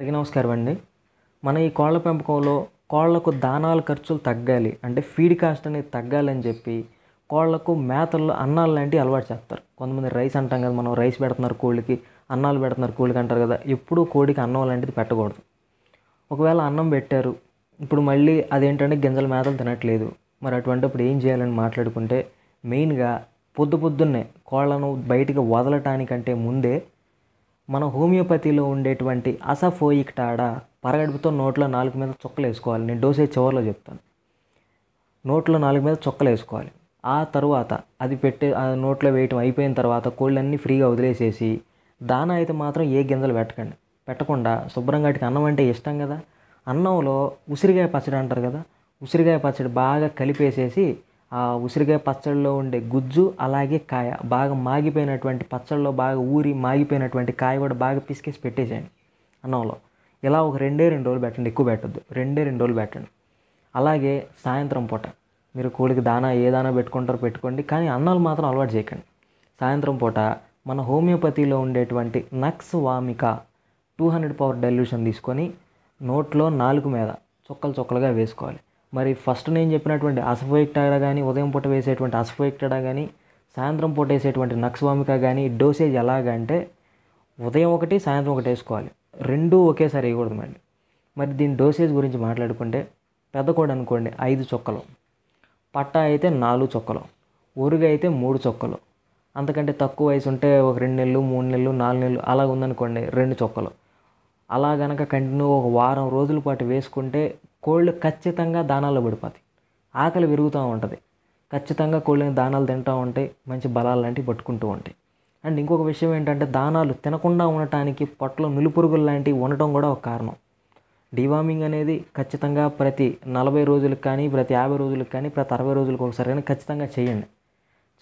అందరికీ నమస్కారం అండి మన ఈ కోళ్ళ పెంపకంలో కోళ్లకు దానాల ఖర్చులు తగ్గాలి అంటే ఫీడ్ కాస్ట్ అనేది తగ్గాలని చెప్పి కోళ్లకు మేతల్లో అన్నాలు లాంటివి అలవాటు చేస్తారు కొంతమంది రైస్ అంటాం కదా మనం రైస్ పెడుతున్నారు కోళ్ళకి అన్నాలు పెడుతున్నారు కోళ్ళకి అంటారు కదా ఎప్పుడూ కోడికి అన్నం లాంటిది పెట్టకూడదు ఒకవేళ అన్నం పెట్టారు ఇప్పుడు మళ్ళీ అదేంటంటే గింజల మేతలు తినట్లేదు మరి అటువంటిప్పుడు ఏం చేయాలని మాట్లాడుకుంటే మెయిన్గా పొద్దు పొద్దున్నే కోళ్ళను బయటికి వదలటానికంటే ముందే మన హోమియోపతిలో ఉండేటువంటి అసఫోయిక్ టాడ పరగడుపుతో నోట్లో నాలుగు మీద చొక్కలు వేసుకోవాలి నేను డోసే చివరిలో చెప్తాను నోట్లో నాలుగు మీద చుక్కలు వేసుకోవాలి ఆ తర్వాత అది పెట్టే ఆ నోట్లో వేయటం అయిపోయిన తర్వాత కోళ్ళన్నీ ఫ్రీగా వదిలేసేసి దాన అయితే మాత్రం ఏ గింజలు పెట్టకండి పెట్టకుండా శుభ్రంగా అన్నం అంటే ఇష్టం కదా అన్నంలో ఉసిరికాయ పచ్చడి అంటారు కదా ఉసిరికాయ పచ్చడి బాగా కలిపేసేసి ఆ ఉసిరికాయ పచ్చడిలో ఉండే గుజ్జు అలాగే కాయ బాగా మాగిపోయినటువంటి పచ్చడిలో బాగా ఊరి మాగిపోయినటువంటి కాయ కూడా బాగా పిసికేసి పెట్టేసేయండి అన్నంలో ఇలా ఒక రెండే రెండు రోజులు పెట్టండి ఎక్కువ పెట్టద్దు రెండే రెండు రోజులు పెట్టండి అలాగే సాయంత్రం పూట మీరు కోడికి దానా ఏ దానా పెట్టుకుంటారో పెట్టుకోండి కానీ అన్నాలు మాత్రం అలవాటు చేయకండి సాయంత్రం పూట మన హోమియోపతిలో ఉండేటువంటి nux vomica two hundred power dilution తీసుకొని నోట్లో నాలుగు మీద చుక్కలు చుక్కలుగా వేసుకోవాలి మరి ఫస్ట్ నేను చెప్పినటువంటి అసఫోయిక్టాడా కానీ ఉదయం పూట వేసేటువంటి అసఫోయిక్టాడా కానీ సాయంత్రం పూట వేసేటువంటి నక్స్వామిక కానీ డోసేజ్ ఎలాగంటే ఉదయం ఒకటి సాయంత్రం ఒకటి వేసుకోవాలి రెండూ ఒకేసారి వేయకూడదు మళ్ళీ మరి దీని డోసేజ్ గురించి మాట్లాడుకుంటే పెద్ద పెద్దకోడు అనుకోండి ఐదు చొక్కలు పట్టా అయితే నాలుగు చొక్కలు ఊరుగా అయితే మూడు చొక్కలు అంతకంటే తక్కువ వయసు ఉంటే ఒక రెండు నెలలు మూడు నెలలు నాలుగు నెలలు అలాగ ఉందనుకోండి రెండు చొక్కలు అలా కనుక కంటిన్యూ ఒక వారం రోజుల పాటు వేసుకుంటే కోళ్ళు ఖచ్చితంగా దానాల్లో పడిపోతాయి ఆకలి విరుగుతూ ఉంటుంది ఖచ్చితంగా కోళ్ళని దానాలు తింటూ ఉంటాయి మంచి బలాలు లాంటివి పట్టుకుంటూ ఉంటాయి అండ్ ఇంకొక విషయం ఏంటంటే దానాలు తినకుండా ఉండటానికి పొట్టలు నులుపురుగులు లాంటివి ఉండటం కూడా ఒక కారణం డివామింగ్ అనేది ఖచ్చితంగా ప్రతి నలభై రోజులకు కానీ ప్రతి యాభై రోజులకు కానీ ప్రతి అరవై రోజులకు ఒకసారి కానీ ఖచ్చితంగా చేయండి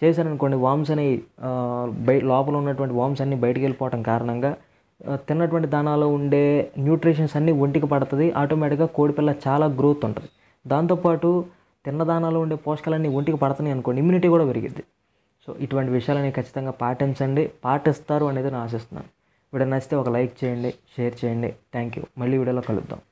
చేశారనుకోండి వామ్స్ అనేవి బై లోపల ఉన్నటువంటి వామ్స్ అన్నీ బయటికి వెళ్ళిపోవడం కారణంగా తిన్నటువంటి దానాలో ఉండే న్యూట్రిషన్స్ అన్నీ ఒంటికి పడుతుంది ఆటోమేటిక్గా కోడిపిల్ల చాలా గ్రోత్ ఉంటుంది దాంతోపాటు తిన్న దానాలో ఉండే పోషకాలన్నీ ఒంటికి పడుతున్నాయి అనుకోండి ఇమ్యూనిటీ కూడా పెరిగిద్ది సో ఇటువంటి విషయాలని ఖచ్చితంగా పాటించండి పాటిస్తారు అనేది నేను ఆశిస్తున్నాను వీడియో నచ్చితే ఒక లైక్ చేయండి షేర్ చేయండి థ్యాంక్ యూ మళ్ళీ వీడియోలో కలుద్దాం